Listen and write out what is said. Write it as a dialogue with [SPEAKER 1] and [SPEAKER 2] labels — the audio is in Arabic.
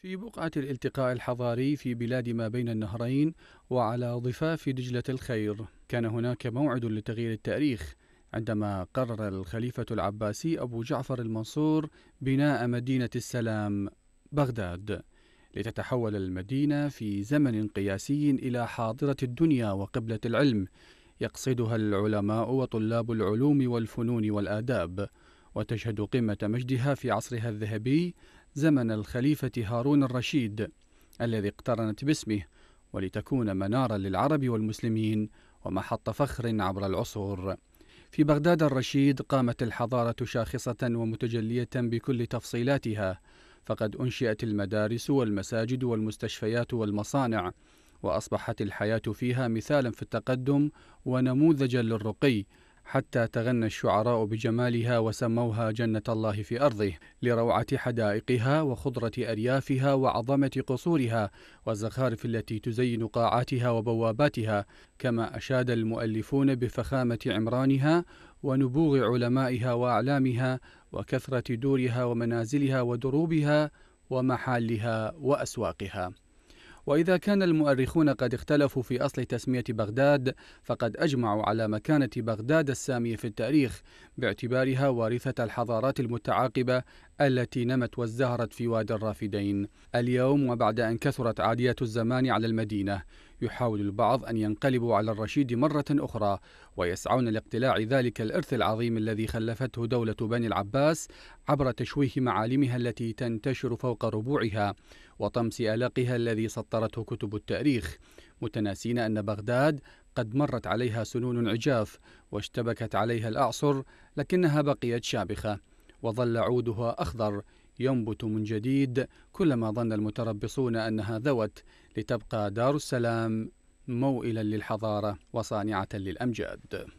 [SPEAKER 1] في بقعة الالتقاء الحضاري في بلاد ما بين النهرين وعلى ضفاف دجلة الخير، كان هناك موعد لتغيير التاريخ عندما قرر الخليفة العباسي أبو جعفر المنصور بناء مدينة السلام بغداد، لتتحول المدينة في زمن قياسي إلى حاضرة الدنيا وقبلة العلم، يقصدها العلماء وطلاب العلوم والفنون والآداب، وتشهد قمة مجدها في عصرها الذهبي زمن الخليفة هارون الرشيد الذي اقترنت باسمه ولتكون منارا للعرب والمسلمين ومحط فخر عبر العصور في بغداد الرشيد قامت الحضارة شاخصة ومتجلية بكل تفصيلاتها فقد أنشئت المدارس والمساجد والمستشفيات والمصانع وأصبحت الحياة فيها مثالا في التقدم ونموذجا للرقي حتى تغنى الشعراء بجمالها وسموها جنة الله في أرضه لروعة حدائقها وخضرة أريافها وعظمة قصورها والزخارف التي تزين قاعاتها وبواباتها كما أشاد المؤلفون بفخامة عمرانها ونبوغ علمائها وأعلامها وكثرة دورها ومنازلها ودروبها ومحالها وأسواقها وإذا كان المؤرخون قد اختلفوا في أصل تسمية بغداد فقد أجمعوا على مكانة بغداد السامية في التاريخ باعتبارها وارثة الحضارات المتعاقبة التي نمت وازدهرت في وادي الرافدين اليوم وبعد أن كثرت عاديات الزمان على المدينة يحاول البعض أن ينقلبوا على الرشيد مرة أخرى ويسعون لاقتلاع ذلك الإرث العظيم الذي خلفته دولة بني العباس عبر تشويه معالمها التي تنتشر فوق ربوعها وطمس آلقها الذي سطرته كتب التاريخ متناسين أن بغداد قد مرت عليها سنون عجاف واشتبكت عليها الأعصر لكنها بقيت شامخة وظل عودها أخضر ينبت من جديد كلما ظن المتربصون أنها ذوت لتبقى دار السلام موئلا للحضارة وصانعة للأمجاد